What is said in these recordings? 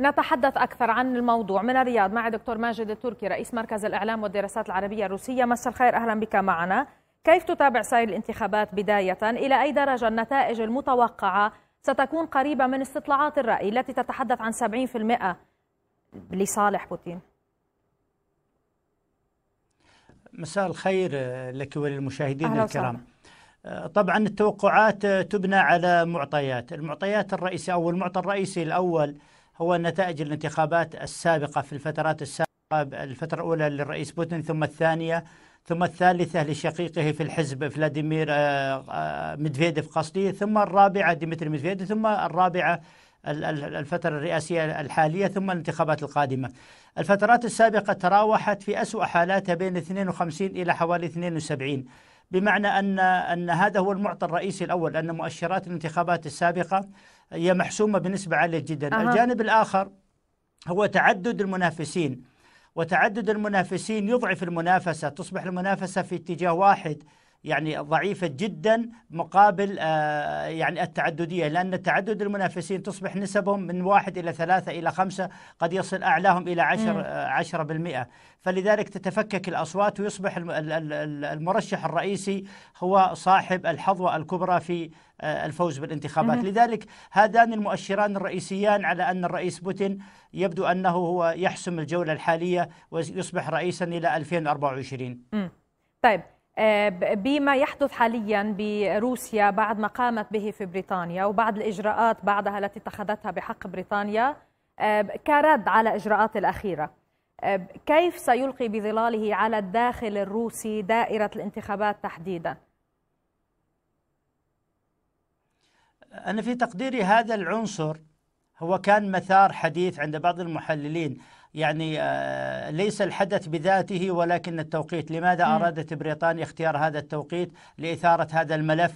نتحدث أكثر عن الموضوع من الرياض مع دكتور ماجد التركي رئيس مركز الإعلام والدراسات العربية الروسية مساء الخير أهلا بك معنا كيف تتابع سير الانتخابات بداية إلى أي درجة النتائج المتوقعة ستكون قريبة من استطلاعات الرأي التي تتحدث عن 70% لصالح بوتين مساء الخير لك وللمشاهدين الكرام طبعا التوقعات تبنى على معطيات المعطيات الرئيسية أو المعطى الرئيسي الأول هو نتائج الانتخابات السابقة في الفترات السابقة الفترة الأولى للرئيس بوتين ثم الثانية ثم الثالثة لشقيقه في الحزب فلاديمير آه، آه، ميدفيديف قصدي ثم الرابعة ديمتري مدفيديف ثم الرابعة الفترة الرئاسية الحالية ثم الانتخابات القادمة الفترات السابقة تراوحت في أسوأ حالاتها بين 52 إلى حوالي 72 بمعنى أن أن هذا هو المعطى الرئيسي الأول أن مؤشرات الانتخابات السابقة هي محسومة بنسبة عالية جدا أه. الجانب الآخر هو تعدد المنافسين وتعدد المنافسين يضعف المنافسة تصبح المنافسة في اتجاه واحد يعني ضعيفة جدا مقابل آه، يعني التعددية لأن تعدد المنافسين تصبح نسبهم من واحد إلى ثلاثة إلى خمسة قد يصل أعلاهم إلى عشر آه، عشرة بالمئة فلذلك تتفكك الأصوات ويصبح المرشح الرئيسي هو صاحب الحظوة الكبرى في آه، الفوز بالانتخابات لذلك هذان المؤشران الرئيسيان على أن الرئيس بوتين يبدو أنه هو يحسم الجولة الحالية ويصبح رئيسا إلى 2024 طيب آه، بما يحدث حاليا بروسيا بعد ما قامت به في بريطانيا وبعد الإجراءات بعدها التي اتخذتها بحق بريطانيا آه، كرد على إجراءات الأخيرة آه، كيف سيلقي بظلاله على الداخل الروسي دائرة الانتخابات تحديدا؟ أنا في تقديري هذا العنصر هو كان مثار حديث عند بعض المحللين يعني آه، ليس الحدث بذاته ولكن التوقيت لماذا أرادت بريطانيا اختيار هذا التوقيت لإثارة هذا الملف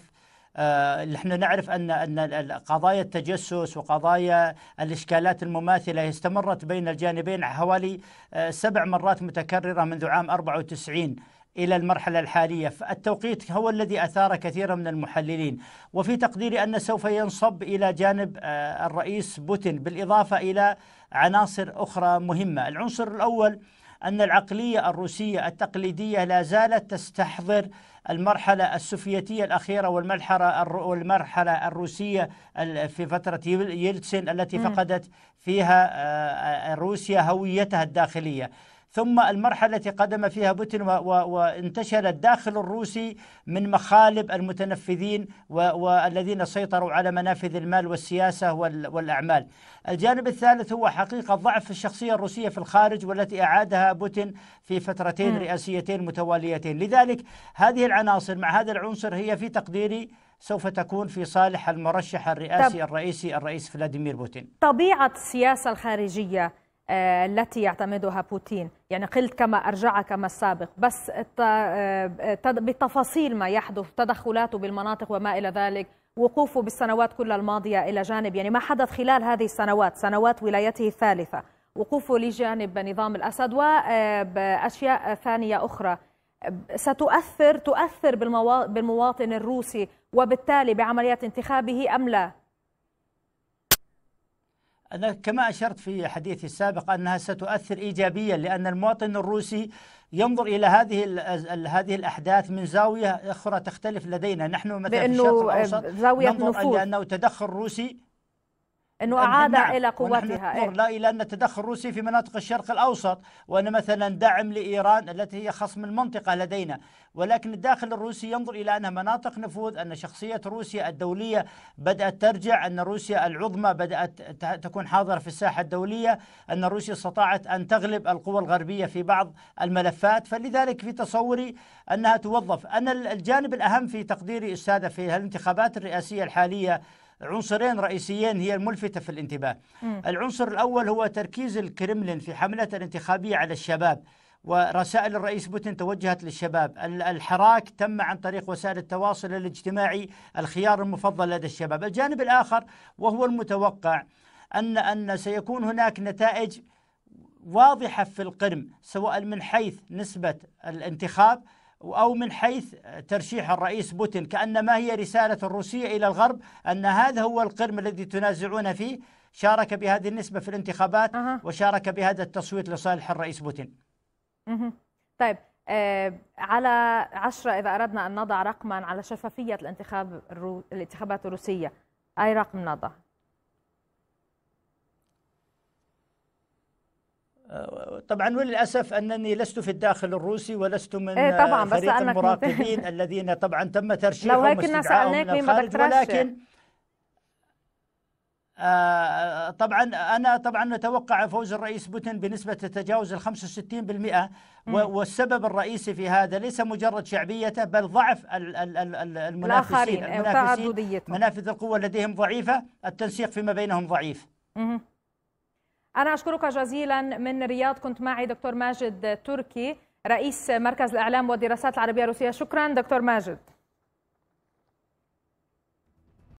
آه، نحن نعرف ان ان قضايا التجسس وقضايا الاشكالات المماثله استمرت بين الجانبين حوالي آه، سبع مرات متكرره منذ عام 94 إلى المرحلة الحالية فالتوقيت هو الذي أثار كثيرا من المحللين وفي تقديري أن سوف ينصب إلى جانب آه، الرئيس بوتين بالإضافة إلى عناصر أخرى مهمة العنصر الأول أن العقلية الروسية التقليدية لا زالت تستحضر المرحلة السوفيتية الأخيرة والمرحلة والمرحلة الروسية في فترة يلتسن التي فقدت فيها آه، آه، روسيا هويتها الداخلية ثم المرحلة التي قدم فيها بوتين وانتشل الداخل الروسي من مخالب المتنفذين والذين سيطروا على منافذ المال والسياسة والأعمال الجانب الثالث هو حقيقة ضعف الشخصية الروسية في الخارج والتي أعادها بوتين في فترتين رئاسيتين متواليتين لذلك هذه العناصر مع هذا العنصر هي في تقديري سوف تكون في صالح المرشح الرئاسي الرئيسي الرئيس فلاديمير بوتين طبيعة السياسة الخارجية آه، التي يعتمدها بوتين يعني قلت كما أرجع كما السابق بس آه، آه، بتفاصيل ما يحدث تدخلاته بالمناطق وما إلى ذلك وقوفه بالسنوات كل الماضية إلى جانب يعني ما حدث خلال هذه السنوات سنوات ولايته الثالثة وقوفه لجانب نظام الأسد وأشياء ثانية أخرى ستؤثر تؤثر بالمواطن الروسي وبالتالي بعمليات انتخابه أم لا أنا كما أشرت في حديثي السابق أنها ستؤثر إيجابيا لأن المواطن الروسي ينظر إلى هذه هذه الأحداث من زاوية أخرى تختلف لدينا نحن مثلا في الشرق الأوسط زاوية ننظر نفوذ. لأنه تدخل روسي انه اعاد نعم، الى قوتها إيه؟ لا الى ان التدخل الروسي في مناطق الشرق الاوسط وان مثلا دعم لايران التي هي خصم المنطقه لدينا ولكن الداخل الروسي ينظر الى انها مناطق نفوذ ان شخصيه روسيا الدوليه بدات ترجع ان روسيا العظمى بدات تكون حاضره في الساحه الدوليه ان روسيا استطاعت ان تغلب القوى الغربيه في بعض الملفات فلذلك في تصوري انها توظف انا الجانب الاهم في تقديري استاذه في الانتخابات الرئاسيه الحاليه عنصرين رئيسيين هي الملفتة في الانتباه مم. العنصر الأول هو تركيز الكرملين في حملة الانتخابية على الشباب ورسائل الرئيس بوتين توجهت للشباب الحراك تم عن طريق وسائل التواصل الاجتماعي الخيار المفضل لدى الشباب الجانب الآخر وهو المتوقع أن أن سيكون هناك نتائج واضحة في القرم سواء من حيث نسبة الانتخاب أو من حيث ترشيح الرئيس بوتين كأنما هي رسالة الروسية إلى الغرب أن هذا هو القرم الذي تنازعون فيه شارك بهذه النسبة في الانتخابات أه. وشارك بهذا التصويت لصالح الرئيس بوتين أه. طيب آه على عشرة إذا أردنا أن نضع رقما على شفافية الانتخاب الرو... الانتخابات الروسية أي رقم نضع طبعا وللاسف انني لست في الداخل الروسي ولست من إيه طبعا بس فريق المراقبين الذين طبعا تم ترشيحهم ولكن سالناك مين بدك ولكن آه طبعا انا طبعا نتوقع فوز الرئيس بوتين بنسبه تتجاوز ال 65% والسبب الرئيسي في هذا ليس مجرد شعبيته بل ضعف المنافسين المنافسين منافذ القوه لديهم ضعيفه التنسيق فيما بينهم ضعيف مم. أنا أشكرك جزيلا من رياض كنت معي دكتور ماجد تركي رئيس مركز الإعلام والدراسات العربية الروسية شكرا دكتور ماجد